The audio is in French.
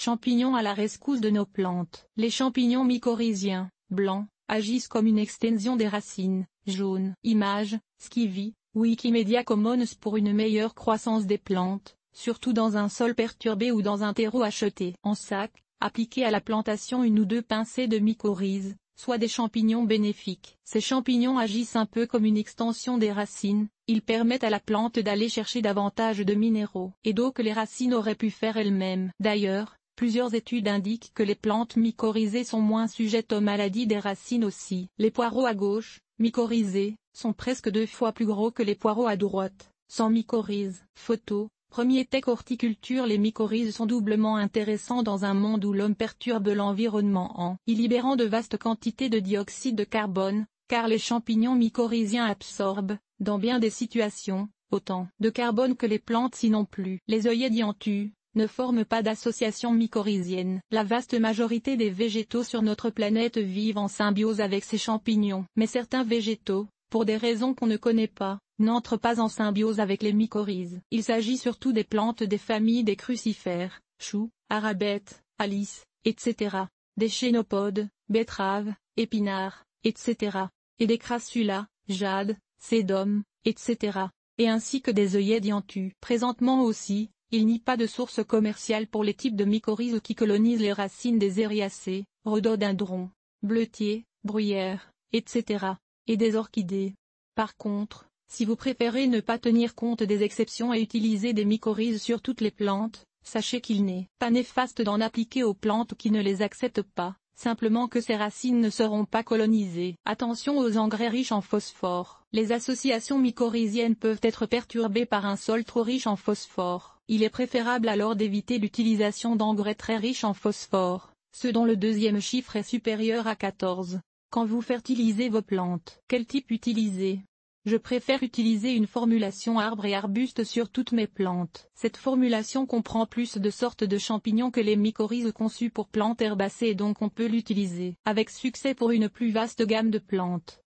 Champignons à la rescousse de nos plantes. Les champignons mycorhiziens, blancs, agissent comme une extension des racines, jaunes. Image, Skivy, Wikimedia Commons pour une meilleure croissance des plantes, surtout dans un sol perturbé ou dans un terreau acheté. En sac, appliquez à la plantation une ou deux pincées de mycorhize, soit des champignons bénéfiques. Ces champignons agissent un peu comme une extension des racines, ils permettent à la plante d'aller chercher davantage de minéraux et d'eau que les racines auraient pu faire elles-mêmes. D'ailleurs, Plusieurs études indiquent que les plantes mycorhizées sont moins sujettes aux maladies des racines aussi. Les poireaux à gauche, mycorhizés, sont presque deux fois plus gros que les poireaux à droite, sans mycorhize. Photo, premier tech horticulture Les mycorhizes sont doublement intéressants dans un monde où l'homme perturbe l'environnement en y libérant de vastes quantités de dioxyde de carbone, car les champignons mycorhiziens absorbent, dans bien des situations, autant de carbone que les plantes sinon plus. Les œillets dientus, ne forment pas d'association mycorhizienne La vaste majorité des végétaux sur notre planète vivent en symbiose avec ces champignons. Mais certains végétaux, pour des raisons qu'on ne connaît pas, n'entrent pas en symbiose avec les mycorhizes. Il s'agit surtout des plantes des familles des crucifères, choux, arabètes alice etc., des chénopodes, betteraves, épinards, etc., et des crassulas, jade, sédum, etc., et ainsi que des œillets dientus. Présentement aussi, il n'y a pas de source commerciale pour les types de mycorhizes qui colonisent les racines des ériacées, rhododendrons, bleutiers, bruyères, etc. et des orchidées. Par contre, si vous préférez ne pas tenir compte des exceptions et utiliser des mycorhizes sur toutes les plantes, sachez qu'il n'est pas néfaste d'en appliquer aux plantes qui ne les acceptent pas, simplement que ces racines ne seront pas colonisées. Attention aux engrais riches en phosphore. Les associations mycorhiziennes peuvent être perturbées par un sol trop riche en phosphore. Il est préférable alors d'éviter l'utilisation d'engrais très riches en phosphore, ceux dont le deuxième chiffre est supérieur à 14. Quand vous fertilisez vos plantes, quel type utiliser je préfère utiliser une formulation arbre et arbuste sur toutes mes plantes. Cette formulation comprend plus de sortes de champignons que les mycorhizes conçues pour plantes herbacées et donc on peut l'utiliser avec succès pour une plus vaste gamme de plantes.